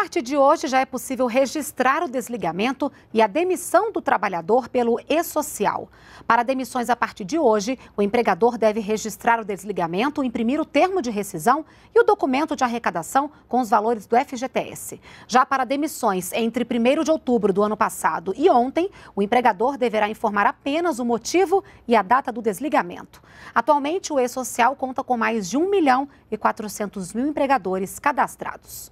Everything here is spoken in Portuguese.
partir de hoje já é possível registrar o desligamento e a demissão do trabalhador pelo e-social. Para demissões a partir de hoje, o empregador deve registrar o desligamento, imprimir o termo de rescisão e o documento de arrecadação com os valores do FGTS. Já para demissões entre 1 de outubro do ano passado e ontem, o empregador deverá informar apenas o motivo e a data do desligamento. Atualmente, o e-social conta com mais de 1 milhão e 400 mil empregadores cadastrados.